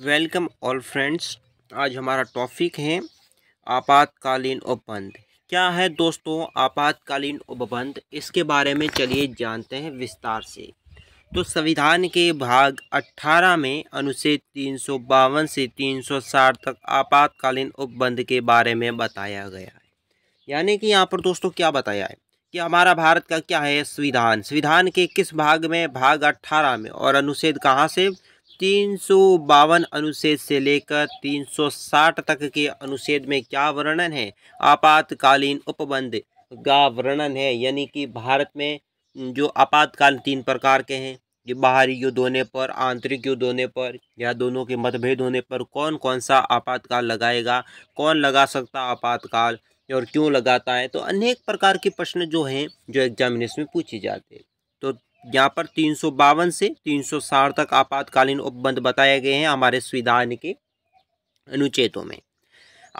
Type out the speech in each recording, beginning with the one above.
welcome all friends आज हमारा topic है आपातकालीन उपबंध क्या है दोस्तों आपातकालीन उपबंध इसके बारे में चलिए जानते हैं विस्तार से तो संविधान के भाग 18 में अनुच्छेद तीन से 360 तक आपातकालीन उपबंध के बारे में बताया गया है यानी कि यहाँ पर दोस्तों क्या बताया है कि हमारा भारत का क्या है संविधान संविधान के किस भाग में भाग अट्ठारह में और अनुच्छेद कहाँ से तीन सौ बावन अनुच्छेद से लेकर तीन सौ साठ तक के अनुच्छेद में क्या वर्णन है आपातकालीन उपबंध का वर्णन है यानी कि भारत में जो आपातकाल तीन प्रकार के हैं जो बाहरी युद्ध होने पर आंतरिक युद्ध होने पर या दोनों के मतभेद होने पर कौन कौन सा आपातकाल लगाएगा कौन लगा सकता आपातकाल और क्यों लगाता है तो अनेक प्रकार के प्रश्न जो हैं जो एग्जामिनेशन में पूछे जाते हैं यहाँ पर तीन से तीन तक आपातकालीन उपबंध बताए गए हैं हमारे संविधान के अनुच्छेदों में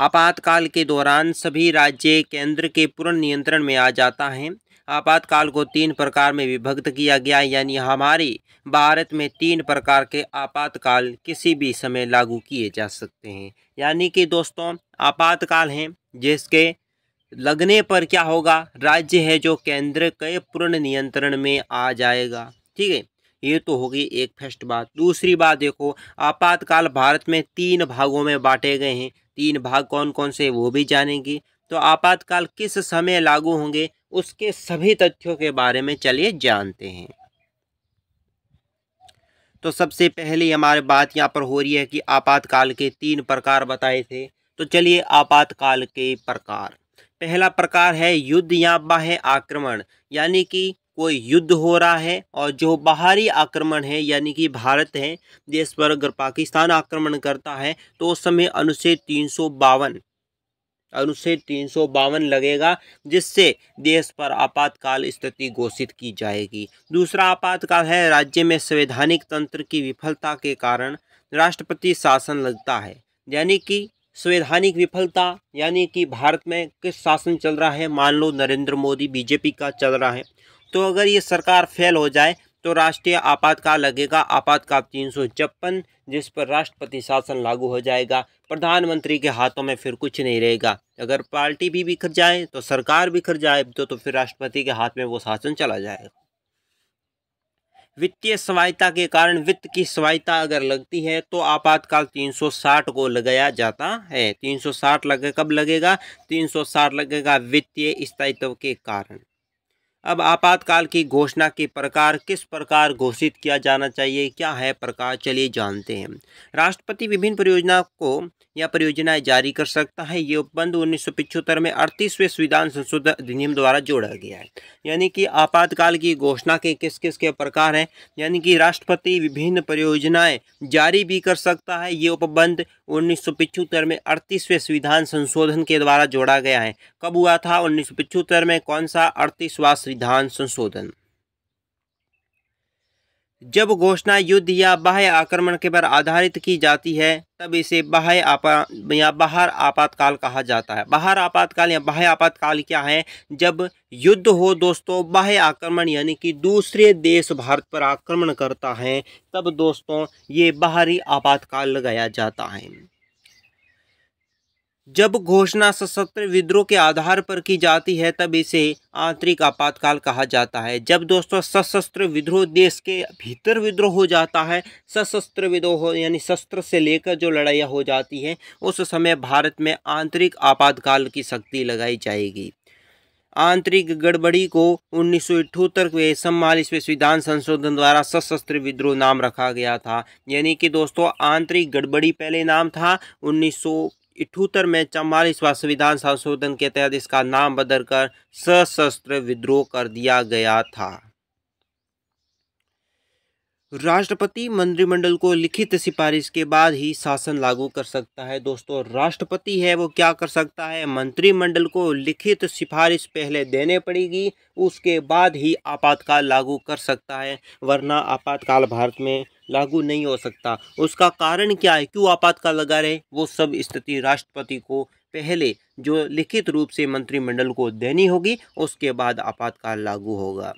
आपातकाल के दौरान सभी राज्य केंद्र के पूर्ण नियंत्रण में आ जाता है आपातकाल को तीन प्रकार में विभक्त किया गया यानी हमारे भारत में तीन प्रकार के आपातकाल किसी भी समय लागू किए जा सकते हैं यानी कि दोस्तों आपातकाल हैं जिसके लगने पर क्या होगा राज्य है जो केंद्र के पूर्ण नियंत्रण में आ जाएगा ठीक है ये तो होगी एक फर्स्ट बात दूसरी बात देखो आपातकाल भारत में तीन भागों में बांटे गए हैं तीन भाग कौन कौन से वो भी जानेंगे तो आपातकाल किस समय लागू होंगे उसके सभी तथ्यों के बारे में चलिए जानते हैं तो सबसे पहले हमारे बात यहाँ पर हो रही है कि आपातकाल के तीन प्रकार बताए थे तो चलिए आपातकाल के प्रकार पहला प्रकार है युद्ध या बाह्य आक्रमण यानी कि कोई युद्ध हो रहा है और जो बाहरी आक्रमण है यानी कि भारत है देश पर अगर पाकिस्तान आक्रमण करता है तो उस समय अनुच्छेद तीन सौ बावन अनुच्छेद तीन सौ बावन लगेगा जिससे देश पर आपातकाल स्थिति घोषित की जाएगी दूसरा आपातकाल है राज्य में संवैधानिक तंत्र की विफलता के कारण राष्ट्रपति शासन लगता है यानी कि संवैधानिक विफलता यानी कि भारत में किस शासन चल रहा है मान लो नरेंद्र मोदी बीजेपी का चल रहा है तो अगर ये सरकार फेल हो जाए तो राष्ट्रीय आपातकाल लगेगा आपातकाल तीन सौ छप्पन जिस पर राष्ट्रपति शासन लागू हो जाएगा प्रधानमंत्री के हाथों में फिर कुछ नहीं रहेगा अगर पार्टी भी बिखर जाए तो सरकार बिखर जाए तो, तो फिर राष्ट्रपति के हाथ में वो शासन चला जाएगा वित्तीय सहायता के कारण वित्त की सहायता अगर लगती है तो आपातकाल 360 को लगाया जाता है 360 लगे कब लगेगा 360 लगेगा वित्तीय स्थायित्व के कारण अब आपातकाल की घोषणा के प्रकार किस प्रकार घोषित किया जाना चाहिए क्या है प्रकार चलिए जानते हैं राष्ट्रपति विभिन्न परियोजना को या परियोजनाएं जारी कर सकता है ये उपबंध उन्नीस में अड़तीसवें संविधान संशोधन अधिनियम द्वारा जोड़ा गया है यानी कि आपातकाल की घोषणा के किस किस के प्रकार हैं यानी कि राष्ट्रपति विभिन्न परियोजनाएं जारी भी कर सकता है ये उपबंध उन्नीस में अड़तीसवें संविधान संशोधन के द्वारा जोड़ा गया है कब हुआ था उन्नीस में कौन सा अड़तीसवां संविधान संशोधन जब घोषणा युद्ध या बाह्य आक्रमण के पर आधारित की जाती है तब इसे बाह्य आपा या बाहर आपातकाल कहा जाता है बाहर आपातकाल या बाह्य आपातकाल क्या है जब युद्ध हो दोस्तों बाह्य आक्रमण यानी कि दूसरे देश भारत पर आक्रमण करता है तब दोस्तों ये बाहरी आपातकाल लगाया जाता है जब घोषणा सशस्त्र विद्रोह के आधार पर की जाती है तब इसे आंतरिक आपातकाल कहा जाता है जब दोस्तों सशस्त्र विद्रोह देश के भीतर विद्रोह हो जाता है सशस्त्र विद्रोह यानी शस्त्र से लेकर जो लड़ाइयाँ हो जाती हैं उस समय भारत में आंतरिक आपातकाल की शक्ति लगाई जाएगी आंतरिक गड़बड़ी को उन्नीस सौ अठहत्तर के सम्मालीसवें संविधान संशोधन द्वारा सशस्त्र विद्रोह नाम रखा गया था यानी कि दोस्तों आंतरिक गड़बड़ी पहले नाम था उन्नीस सौ इठहत्तर में चौवालीसवा संविधान संशोधन के तहत इसका नाम बदलकर सशस्त्र विद्रोह कर दिया गया था राष्ट्रपति मंत्रिमंडल को लिखित सिफारिश के बाद ही शासन लागू कर सकता है दोस्तों राष्ट्रपति है वो क्या कर सकता है मंत्रिमंडल को लिखित सिफारिश पहले देने पड़ेगी उसके बाद ही आपातकाल लागू कर सकता है वरना आपातकाल भारत में लागू नहीं हो सकता उसका कारण क्या है क्यों आपातकाल लगा रहे वो सब स्थिति राष्ट्रपति को पहले जो लिखित रूप से मंत्रिमंडल को देनी होगी उसके बाद आपातकाल लागू होगा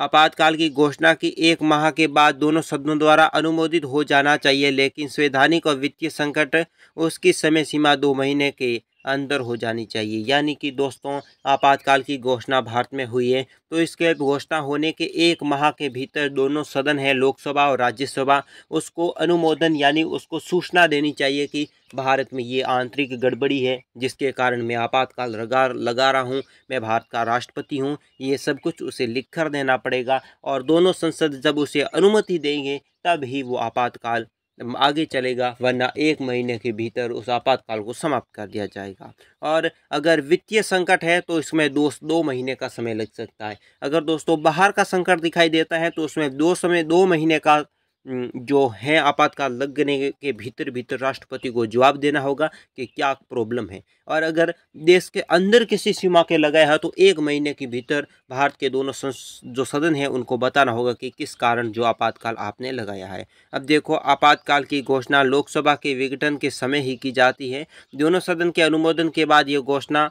आपातकाल की घोषणा की एक माह के बाद दोनों सदनों द्वारा अनुमोदित हो जाना चाहिए लेकिन संवैधानिक और वित्तीय संकट उसकी समय सीमा दो महीने के अंदर हो जानी चाहिए यानी कि दोस्तों आपातकाल की घोषणा भारत में हुई है तो इसके घोषणा होने के एक माह के भीतर दोनों सदन हैं लोकसभा और राज्यसभा उसको अनुमोदन यानी उसको सूचना देनी चाहिए कि भारत में ये आंतरिक गड़बड़ी है जिसके कारण मैं आपातकाल लगा लगा रहा हूँ मैं भारत का राष्ट्रपति हूँ ये सब कुछ उसे लिख कर देना पड़ेगा और दोनों संसद जब उसे अनुमति देंगे तब ही वो आपातकाल आगे चलेगा वरना एक महीने के भीतर उस आपातकाल को समाप्त कर दिया जाएगा और अगर वित्तीय संकट है तो इसमें दो दो महीने का समय लग सकता है अगर दोस्तों बाहर का संकट दिखाई देता है तो उसमें दो समय दो महीने का जो हैं आपातकाल लगने के भीतर भीतर राष्ट्रपति को जवाब देना होगा कि क्या प्रॉब्लम है और अगर देश के अंदर किसी सीमा के लगाया है तो एक महीने के भीतर भारत के दोनों जो सदन हैं उनको बताना होगा कि किस कारण जो आपातकाल आपने लगाया है अब देखो आपातकाल की घोषणा लोकसभा के विघटन के समय ही की जाती है दोनों सदन के अनुमोदन के बाद ये घोषणा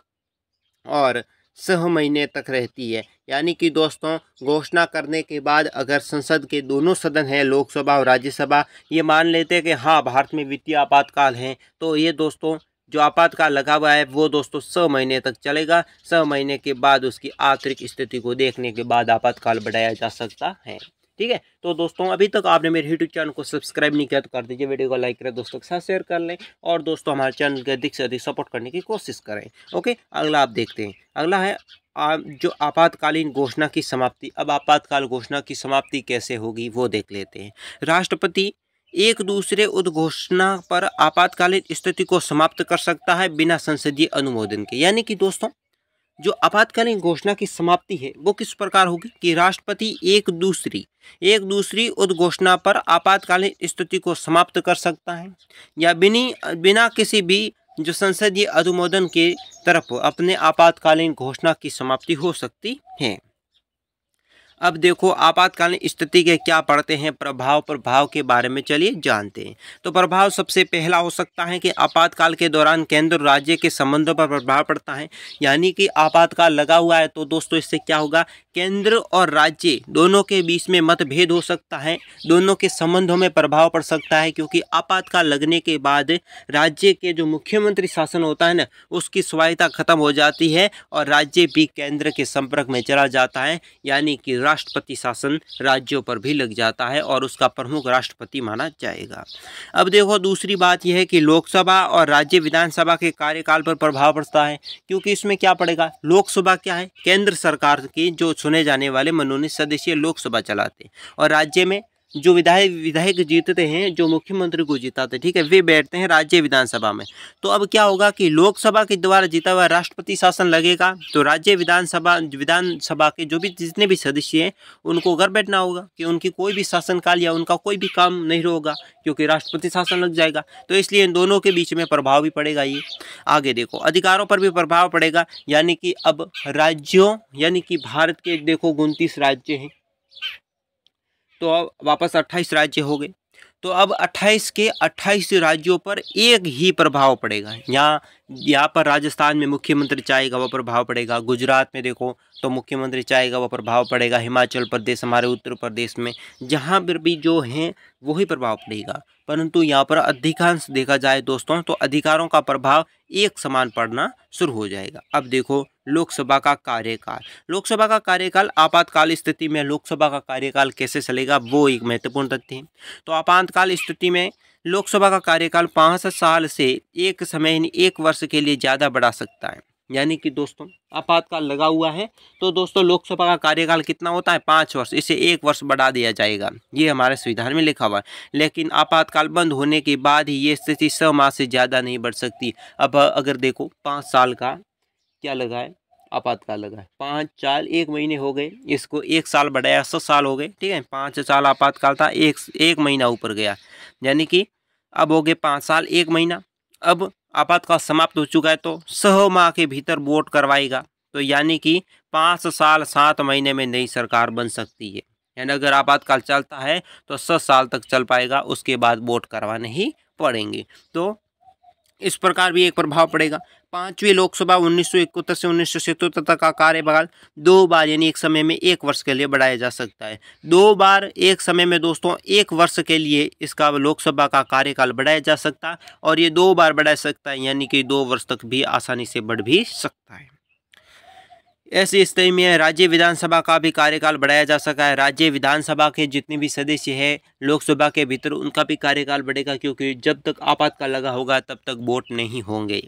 और छः महीने तक रहती है यानी कि दोस्तों घोषणा करने के बाद अगर संसद के दोनों सदन हैं लोकसभा और राज्यसभा ये मान लेते हैं कि हाँ भारत में वित्तीय आपातकाल है तो ये दोस्तों जो आपातकाल लगा हुआ है वो दोस्तों सौ महीने तक चलेगा सौ महीने के बाद उसकी आंतरिक स्थिति को देखने के बाद आपातकाल बढ़ाया जा सकता है ठीक है तो दोस्तों अभी तक आपने मेरे यूट्यूब चैनल को सब्सक्राइब नहीं किया तो कर दीजिए वीडियो को लाइक करें दोस्तों के साथ शेयर कर लें और दोस्तों हमारे चैनल के अधिक से अधिक सपोर्ट करने की कोशिश करें ओके अगला आप देखते हैं अगला है आ, जो आपातकालीन घोषणा की समाप्ति अब आपातकाल घोषणा की समाप्ति कैसे होगी वो देख लेते हैं राष्ट्रपति एक दूसरे उद्घोषणा पर आपातकालीन स्थिति को समाप्त कर सकता है बिना संसदीय अनुमोदन के यानी कि दोस्तों जो आपातकालीन घोषणा की समाप्ति है वो किस प्रकार होगी कि राष्ट्रपति एक दूसरी एक दूसरी उद्घोषणा पर आपातकालीन स्थिति को समाप्त कर सकता है या बिनी बिना किसी भी जो संसदीय अनुमोदन के तरफ अपने आपातकालीन घोषणा की समाप्ति हो सकती है अब देखो आपातकालीन स्थिति के क्या पड़ते हैं प्रभाव प्रभाव के बारे में चलिए जानते हैं तो प्रभाव सबसे पहला हो सकता है कि आपातकाल के दौरान केंद्र राज्य के संबंधों पर प्रभाव पड़ता है यानी कि आपातकाल लगा हुआ है तो दोस्तों इससे क्या होगा केंद्र और राज्य दोनों के बीच में मतभेद हो सकता है दोनों के संबंधों में प्रभाव पड़ सकता है क्योंकि आपातकाल लगने के बाद राज्य के जो मुख्यमंत्री शासन होता है ना उसकी स्वायता खत्म हो जाती है और राज्य भी केंद्र के संपर्क में चला जाता है यानी कि राष्ट्रपति शासन राज्यों पर भी लग जाता है और उसका प्रमुख राष्ट्रपति माना जाएगा अब देखो दूसरी बात यह है कि लोकसभा और राज्य विधानसभा के कार्यकाल पर प्रभाव पड़ता है क्योंकि इसमें क्या पड़ेगा लोकसभा क्या है केंद्र सरकार की जो चुने जाने वाले मनोनीत सदस्य लोकसभा चलाते और राज्य में जो विधायक विधायक जीतते हैं जो मुख्यमंत्री को जिताते ठीक है वे बैठते हैं राज्य विधानसभा में तो अब क्या होगा कि लोकसभा के द्वारा जीता हुआ राष्ट्रपति शासन लगेगा तो राज्य विधानसभा विधानसभा के जो भी जितने भी सदस्य हैं उनको घर बैठना होगा कि उनकी कोई भी शासनकाल या उनका कोई भी काम नहीं होगा क्योंकि राष्ट्रपति शासन लग जाएगा तो इसलिए इन दोनों के बीच में प्रभाव भी पड़ेगा ये आगे देखो अधिकारों पर भी प्रभाव पड़ेगा यानी कि अब राज्यों यानी कि भारत के देखो उनतीस राज्य हैं तो अब वापस अट्ठाईस राज्य हो गए तो अब 28 के 28 राज्यों पर एक ही प्रभाव पड़ेगा यहाँ यहाँ पर राजस्थान में मुख्यमंत्री चाहेगा वह प्रभाव पड़ेगा गुजरात में देखो तो मुख्यमंत्री चाहेगा वह प्रभाव पड़ेगा हिमाचल प्रदेश हमारे उत्तर प्रदेश में जहाँ पर भी जो हैं वही प्रभाव पड़ेगा परंतु यहाँ पर अधिकांश देखा जाए दोस्तों तो अधिकारों का प्रभाव एक समान पड़ना शुरू हो जाएगा अब देखो लोकसभा का कार्यकाल लोकसभा का कार्यकाल आपातकाल स्थिति में लोकसभा का कार्यकाल कैसे चलेगा वो एक महत्वपूर्ण तथ्य है तो आपातकाल स्थिति में लोकसभा का कार्यकाल पाँच साल से एक समय एक वर्ष के लिए ज़्यादा बढ़ा सकता है यानी कि दोस्तों आपातकाल लगा हुआ है तो दोस्तों लोकसभा का कार्यकाल कितना होता है पाँच वर्ष इसे एक वर्ष बढ़ा दिया जाएगा ये हमारे संविधान में लिखा हुआ है लेकिन आपातकाल बंद होने के बाद ही ये स्थिति छः माह से ज़्यादा नहीं बढ़ सकती अब अगर देखो पाँच साल का क्या लगा है आपातकाल लगा है पाँच साल एक महीने हो गए इसको एक साल बढ़ाया सौ साल हो गए ठीक है पाँच साल आपातकाल था एक एक महीना ऊपर गया यानी कि अब हो गए पाँच साल एक महीना अब आपातकाल समाप्त हो चुका है तो सौ माह के भीतर वोट करवाएगा तो यानी कि पाँच साल सात महीने में नई सरकार बन सकती है यानी अगर आपातकाल चलता है तो सौ साल तक चल पाएगा उसके बाद वोट करवाने ही पड़ेंगे तो इस प्रकार भी एक प्रभाव पड़ेगा पांचवी लोकसभा उन्नीस से उन्नीस तक का कार्यकाल दो बार यानी एक समय में एक वर्ष के लिए बढ़ाया जा सकता है दो बार एक समय में दोस्तों एक वर्ष के लिए इसका लोकसभा का कार्यकाल बढ़ाया जा सकता है और ये दो बार बढ़ा सकता है यानी कि दो वर्ष तक भी आसानी से बढ़ भी सकता है ऐसी स्थिति में राज्य विधानसभा का भी कार्यकाल बढ़ाया जा सका है राज्य विधानसभा के जितने भी सदस्य हैं लोकसभा के भीतर उनका भी कार्यकाल बढ़ेगा क्योंकि जब तक आपातकाल लगा होगा तब तक वोट नहीं होंगे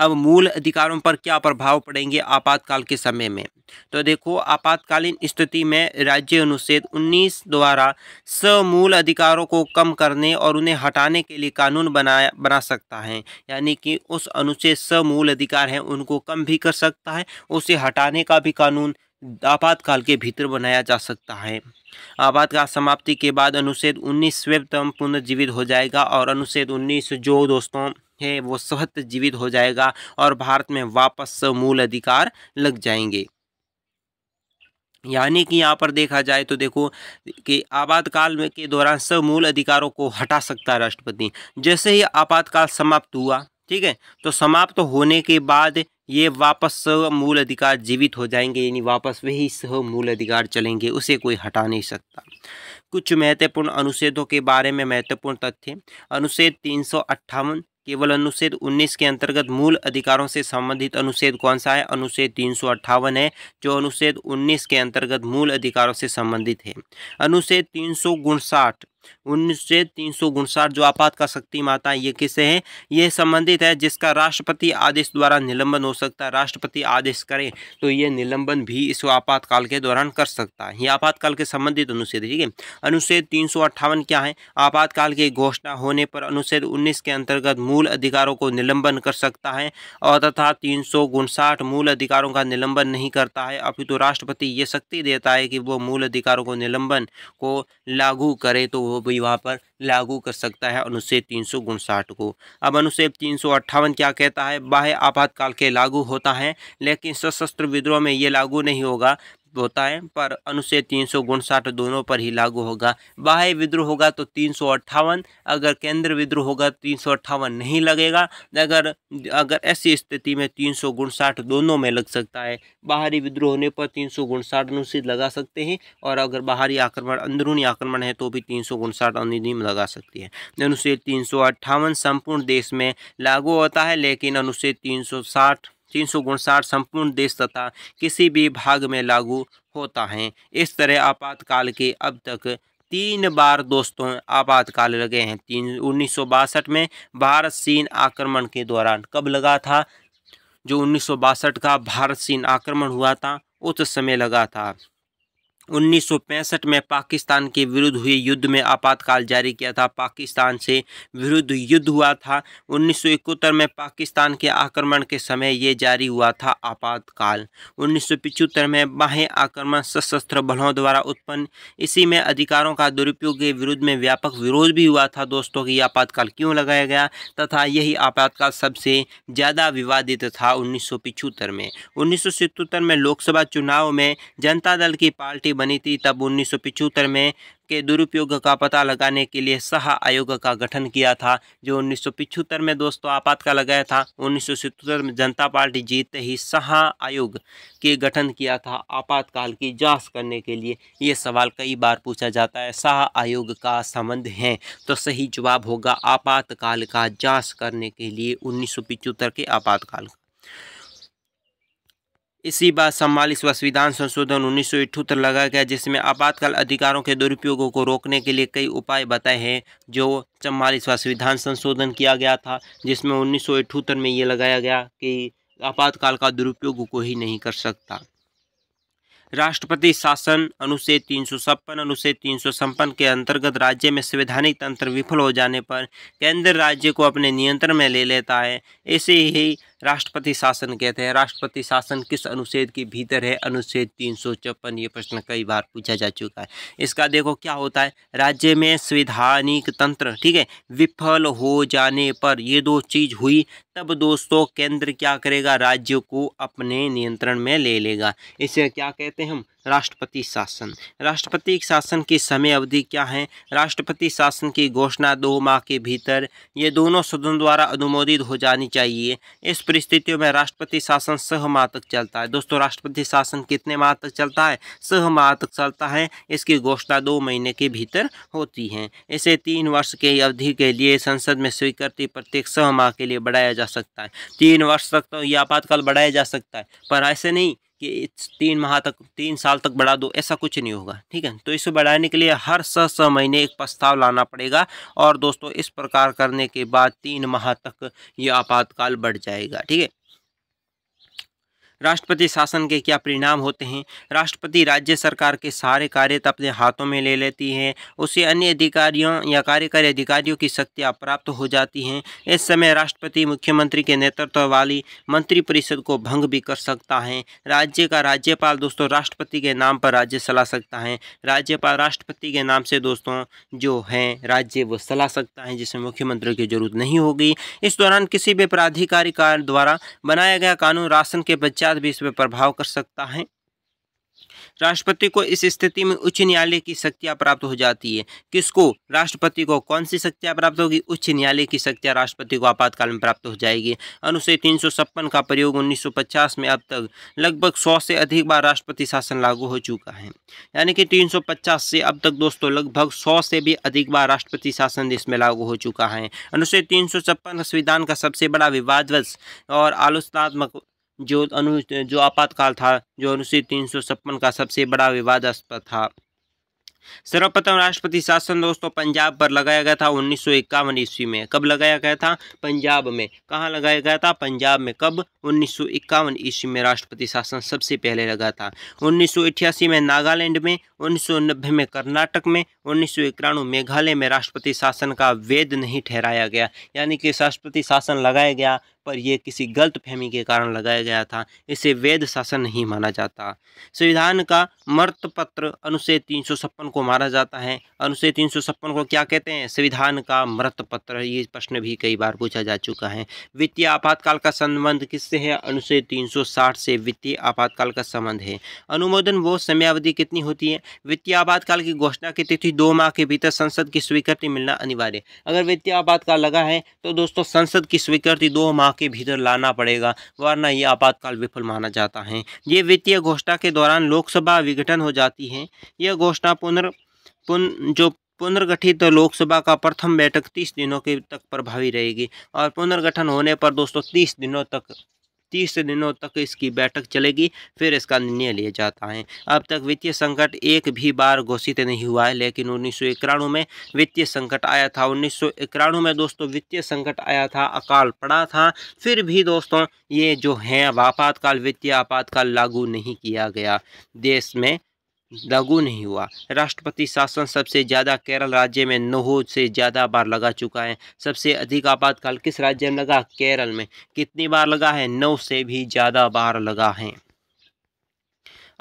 अब मूल अधिकारों पर क्या प्रभाव पड़ेंगे आपातकाल के समय में तो देखो आपातकालीन स्थिति में राज्य अनुच्छेद 19 द्वारा समूल अधिकारों को कम करने और उन्हें हटाने के लिए कानून बनाया बना सकता है यानी कि उस अनुच्छेद समूल अधिकार हैं उनको कम भी कर सकता है उसे हटाने का भी कानून आपातकाल के भीतर बनाया जा सकता है आपातकाल समाप्ति के बाद अनुच्छेद उन्नीस स्वयं पुनर्जीवित हो जाएगा और अनुच्छेद उन्नीस जो दोस्तों है वो सहत जीवित हो जाएगा और भारत में वापस मूल अधिकार लग जाएंगे यानी कि यहाँ पर देखा जाए तो देखो कि आपातकाल में के दौरान सब मूल अधिकारों को हटा सकता है राष्ट्रपति जैसे ही आपातकाल समाप्त हुआ ठीक है तो समाप्त होने के बाद ये वापस मूल अधिकार जीवित हो जाएंगे यानी वापस वही सह मूल अधिकार चलेंगे उसे कोई हटा नहीं सकता कुछ महत्वपूर्ण अनुच्छेदों के बारे में महत्वपूर्ण तथ्य अनुच्छेद तीन सौ अट्ठावन केवल अनुच्छेद 19 के अंतर्गत मूल अधिकारों से संबंधित अनुच्छेद कौन सा है अनुच्छेद तीन है जो अनुच्छेद 19 के अंतर्गत मूल अधिकारों से संबंधित है अनुच्छेद तीन उनसे तीन सौ उनसाठ जो आपातकाल शक्ति माता ये किसे हैं ये संबंधित है जिसका राष्ट्रपति आदेश द्वारा निलंबन हो सकता है राष्ट्रपति आदेश करें तो ये निलंबन भी इस आपातकाल के दौरान कर सकता है ये आपातकाल के संबंधित अनुच्छेद ठीक है अनुच्छेद तीन क्या है आपातकाल की घोषणा होने पर अनुच्छेद उन्नीस के अंतर्गत मूल अधिकारों को निलंबन कर सकता है और तथा तीन मूल अधिकारों का निलंबन नहीं करता है अभी तो राष्ट्रपति ये शक्ति देता है कि वो मूल अधिकारों को निलंबन को लागू करे तो वो भी वहाँ पर लागू कर सकता है अनुच्छेद तीन सौ को अब अनुच्छेद तीन सौ क्या कहता है बाह्य आपातकाल के लागू होता है लेकिन सशस्त्र विद्रोह में ये लागू नहीं होगा होता है पर अनुच्छेद तीन सौ उनसठ दोनों पर ही लागू होगा बाह्य विद्रोह होगा तो तीन सौ अट्ठावन अगर केंद्र विद्रोह होगा तो तीन सौ अट्ठावन नहीं लगेगा अगर अगर ऐसी स्थिति में तीन सौ उनसठ दोनों में लग सकता है बाहरी विद्रोह होने पर तीन सौ उनसठ अनुच्छेद लगा सकते हैं और अगर बाहरी आक्रमण अंदरूनी आक्रमण है तो भी तीन सौ उनसठ अधिनियम लगा सकती है अनुच्छेद तीन सौ अट्ठावन संपूर्ण देश में लागू होता है लेकिन अनुच्छेद तीन सौ साठ तीन सौ उनसाठ संपूर्ण देश तथा किसी भी भाग में लागू होता है इस तरह आपातकाल के अब तक तीन बार दोस्तों आपातकाल लगे हैं तीन उन्नीस में भारत चीन आक्रमण के दौरान कब लगा था जो उन्नीस का भारत चीन आक्रमण हुआ था उस समय लगा था उन्नीस में पाकिस्तान के विरुद्ध हुए युद्ध में आपातकाल जारी किया था पाकिस्तान से विरुद्ध युद्ध हुआ था उन्नीस में पाकिस्तान के आक्रमण के समय ये जारी हुआ था आपातकाल उन्नीस में बाहें आक्रमण सशस्त्र बलों द्वारा उत्पन्न इसी में अधिकारों का दुरुपयोग के विरुद्ध में व्यापक विरोध भी हुआ था दोस्तों की आपातकाल क्यों लगाया गया तथा यही आपातकाल सबसे ज़्यादा विवादित था उन्नीस में उन्नीस में लोकसभा चुनाव में जनता दल की पार्टी बनी थी तब उन्नीस में के दुरुपयोग का पता लगाने के लिए सह आयोग का गठन किया था जो उन्नीस में दोस्तों आपातकाल लगाया था उन्नीस में जनता पार्टी जीतते ही सह आयोग के गठन किया था आपातकाल की जांच करने के लिए ये सवाल कई बार पूछा जाता है सह आयोग का संबंध है तो सही जवाब होगा आपातकाल का जांच करने के लिए उन्नीस के आपातकाल इसी बार व संविधान संशोधन उन्नीस सौ लगाया गया जिसमें आपातकाल अधिकारों के दुरुपयोगों को रोकने के लिए कई उपाय बताए हैं जो व संविधान संशोधन किया गया था जिसमें उन्नीस सौ में ये लगाया गया कि आपातकाल का दुरुपयोग को ही नहीं कर सकता राष्ट्रपति शासन अनुच्छेद तीन सौ छप्पन अनुच्छेद तीन सौ छप्पन के अंतर्गत राज्य में संवैधानिक तंत्र विफल हो जाने पर केंद्र राज्य को अपने नियंत्रण में ले लेता है ऐसे ही राष्ट्रपति शासन कहते हैं राष्ट्रपति शासन किस अनुच्छेद के भीतर है अनुच्छेद तीन सौ छप्पन ये प्रश्न कई बार पूछा जा चुका है इसका देखो क्या होता है राज्य में संविधानिक तंत्र ठीक है विफल हो जाने पर ये दो चीज़ हुई तब दोस्तों केंद्र क्या करेगा राज्य को अपने नियंत्रण में ले लेगा इसे क्या कहते हैं हम राष्ट्रपति शासन राष्ट्रपति शासन की समय अवधि क्या है राष्ट्रपति शासन की घोषणा दो माह के भीतर ये दोनों सदन द्वारा अनुमोदित हो जानी चाहिए इस परिस्थितियों में राष्ट्रपति शासन सह माह तक चलता है दोस्तों राष्ट्रपति शासन कितने माह तक चलता है सह माह तक चलता है इसकी घोषणा दो महीने के भीतर होती है इसे तीन वर्ष की अवधि के लिए संसद में स्वीकृति प्रत्येक सह माह के लिए बढ़ाया जा सकता है तीन वर्ष तक तो यह आपातकाल बढ़ाया जा सकता है पर ऐसे नहीं कि तीन माह तक तीन साल तक बढ़ा दो ऐसा कुछ नहीं होगा ठीक है तो इसे बढ़ाने के लिए हर सह स महीने एक प्रस्ताव लाना पड़ेगा और दोस्तों इस प्रकार करने के बाद तीन माह तक ये आपातकाल बढ़ जाएगा ठीक है राष्ट्रपति शासन के क्या परिणाम होते हैं राष्ट्रपति राज्य सरकार के सारे कार्य अपने हाथों में ले लेती है उसे अन्य अधिकारियों या कार्यकारी अधिकारियों की शक्तियाँ प्राप्त हो जाती हैं इस समय राष्ट्रपति मुख्यमंत्री के नेतृत्व वाली मंत्रिपरिषद को भंग भी कर सकता है राज्य का राज्यपाल दोस्तों राष्ट्रपति के नाम पर राज्य चला सकता है राज्यपाल राष्ट्रपति के नाम से दोस्तों जो हैं राज्य वो चला सकता है जिसमें मुख्यमंत्री की जरूरत नहीं होगी इस दौरान किसी भी प्राधिकारी द्वारा बनाया गया कानून राशन के बच्चा विवाद भी इसमें प्रभाव कर सकता है राष्ट्रपति को इस स्थिति में उच्च न्यायालय की शक्तियाँ प्राप्त हो जाती है किसको राष्ट्रपति को कौन सी शक्तियाँ प्राप्त होगी उच्च न्यायालय की शक्तियाँ राष्ट्रपति को आपातकाल में प्राप्त हो जाएगी अनुच्छेद तीन का प्रयोग 1950 में अब तक लगभग 100 से अधिक बार राष्ट्रपति शासन लागू हो चुका है यानी कि 350 से अब तक दोस्तों लगभग सौ से भी अधिक बार राष्ट्रपति शासन देश में लागू हो चुका है अनुच्छेद तीन संविधान का सबसे बड़ा विवादवश और आलोचनात्मक जो अनु जो आपातकाल था जो अनुच्छेद तीन सौ छप्पन का सबसे बड़ा विवादास्पद था सर्वप्रथम राष्ट्रपति शासन दोस्तों पंजाब पर लगाया गया था उन्नीस सौ इक्यावन ईस्वी में कब लगाया गया था पंजाब में कहाँ लगाया गया था पंजाब में कब उन्नीस सौ इक्यावन ईस्वी में राष्ट्रपति शासन सबसे पहले लगा था उन्नीस सौ अठासी में नागालैंड में उन्नीस सौ नब्बे में कर्नाटक में उन्नीस सौ इक्यानवे मेघालय में राष्ट्रपति शासन का वेद नहीं ठहराया गया यानी कि राष्ट्रपति शासन लगाया गया पर यह किसी गलत फहमी के कारण लगाया गया था इसे वेद शासन नहीं माना जाता संविधान का मर्त पत्र अनुच्छेद तीन सौ छप्पन को माना जाता है अनुच्छेद तीन सौ छप्पन को क्या कहते हैं संविधान का मृत पत्र ये प्रश्न भी कई बार पूछा जा चुका है वित्तीय आपातकाल का संबंध किससे है अनुच्छेद तीन सौ साठ से वित्तीय आपातकाल का संबंध है अनुमोदन वो समयावधि कितनी होती है वित्तीय आपातकाल की घोषणा की तिथि दो माह के भीतर संसद की स्वीकृति मिलना अनिवार्य अगर वित्तीय आपातकाल लगा है तो दोस्तों संसद की स्वीकृति दो माह माह के भीतर लाना पड़ेगा वरना ये आपातकाल विफल माना जाता है ये वित्तीय घोषणा के दौरान लोकसभा विघटन हो जाती है यह घोषणा पुनर् पुन जो पुनर्गठित लोकसभा का प्रथम बैठक तीस दिनों के तक प्रभावी रहेगी और पुनर्गठन होने पर दोस्तों तीस दिनों तक तीस दिनों तक इसकी बैठक चलेगी फिर इसका निर्णय लिया जाता है अब तक वित्तीय संकट एक भी बार घोषित नहीं हुआ है लेकिन उन्नीस में वित्तीय संकट आया था उन्नीस में दोस्तों वित्तीय संकट आया था अकाल पड़ा था फिर भी दोस्तों ये जो हैं अब आपातकाल वित्तीय आपातकाल लागू नहीं किया गया देश में लागू नहीं हुआ राष्ट्रपति शासन सबसे ज़्यादा केरल राज्य में नौ से ज़्यादा बार लगा चुका है सबसे अधिक आपातकाल किस राज्य में लगा केरल में कितनी बार लगा है नौ से भी ज़्यादा बार लगा है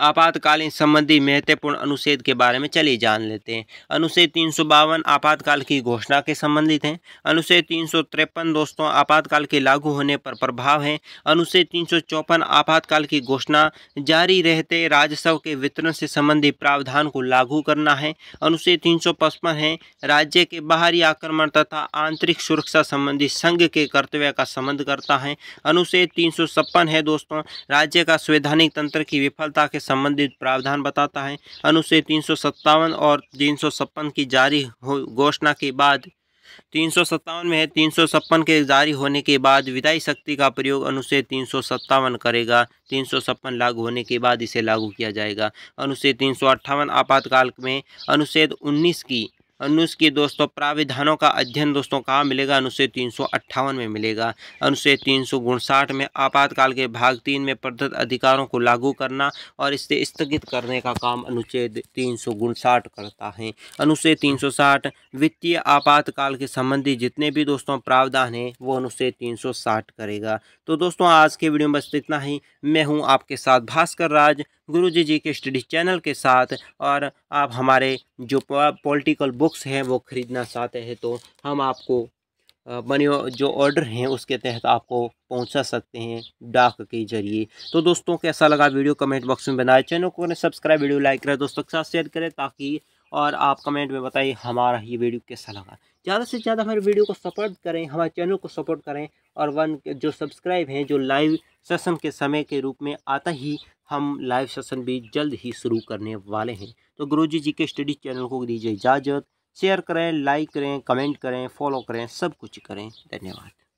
आपातकालीन संबंधी महत्वपूर्ण अनुच्छेद के बारे में चलिए जान लेते हैं अनुच्छेद तीन आपातकाल की घोषणा के संबंधित हैं अनुच्छेद तीन दोस्तों आपातकाल के लागू होने पर प्रभाव है अनुच्छेद तीन आपातकाल की घोषणा जारी रहते राजस्व के वितरण से संबंधी प्रावधान को लागू करना है अनुच्छेद तीन है राज्य के बाहरी आक्रमण तथा आंतरिक सुरक्षा संबंधी संघ के कर्तव्य का संबंध करता है अनुच्छेद तीन है दोस्तों राज्य का संवैधानिक तंत्र की विफलता के संबंधित प्रावधान बताता है अनुच्छेद तीन और तीन की जारी घोषणा के बाद तीन में है तीन के जारी होने के बाद विदाई शक्ति का प्रयोग अनुच्छेद तीन करेगा तीन लागू होने के बाद इसे लागू किया जाएगा अनुच्छेद तीन आपातकाल में अनुच्छेद 19 की अनुस की दोस्तों प्राविधानों का अध्ययन दोस्तों कहाँ मिलेगा अनुच्छेद तीन सौ अट्ठावन में मिलेगा अनुच्छेद तीन सौ में आपातकाल के भाग तीन में प्रदत्त अधिकारों को लागू करना और इसे स्थगित करने का काम अनुच्छेद तीन सौ करता है अनुच्छेद तीन सौ साठ वित्तीय आपातकाल के संबंधी जितने भी दोस्तों प्रावधान हैं वो अनुच्छेद तीन करेगा तो दोस्तों आज के वीडियो में बस इतना ही मैं हूं आपके साथ भास्कर राज गुरु जी जी के स्टडी चैनल के साथ और आप हमारे जो पॉलिटिकल बुक्स हैं वो ख़रीदना चाहते हैं तो हम आपको बने जो ऑर्डर हैं उसके तहत आपको पहुंचा सकते हैं डाक के जरिए तो दोस्तों कैसा लगा वीडियो कमेंट बॉक्स में बनाए चैनल को सब्सक्राइब वीडियो लाइक करें दोस्तों के साथ शेयर करें ताकि और आप कमेंट में बताइए हमारा ये वीडियो कैसा लगा ज़्यादा से ज़्यादा हमारे वीडियो को सपोर्ट करें हमारे चैनल को सपोर्ट करें और वन जो सब्सक्राइब हैं जो लाइव सेशन के समय के रूप में आता ही हम लाइव सेशन भी जल्द ही शुरू करने वाले हैं तो गुरुजी जी के स्टडी चैनल को दीजिए इजाज़त शेयर करें लाइक करें कमेंट करें फॉलो करें सब कुछ करें धन्यवाद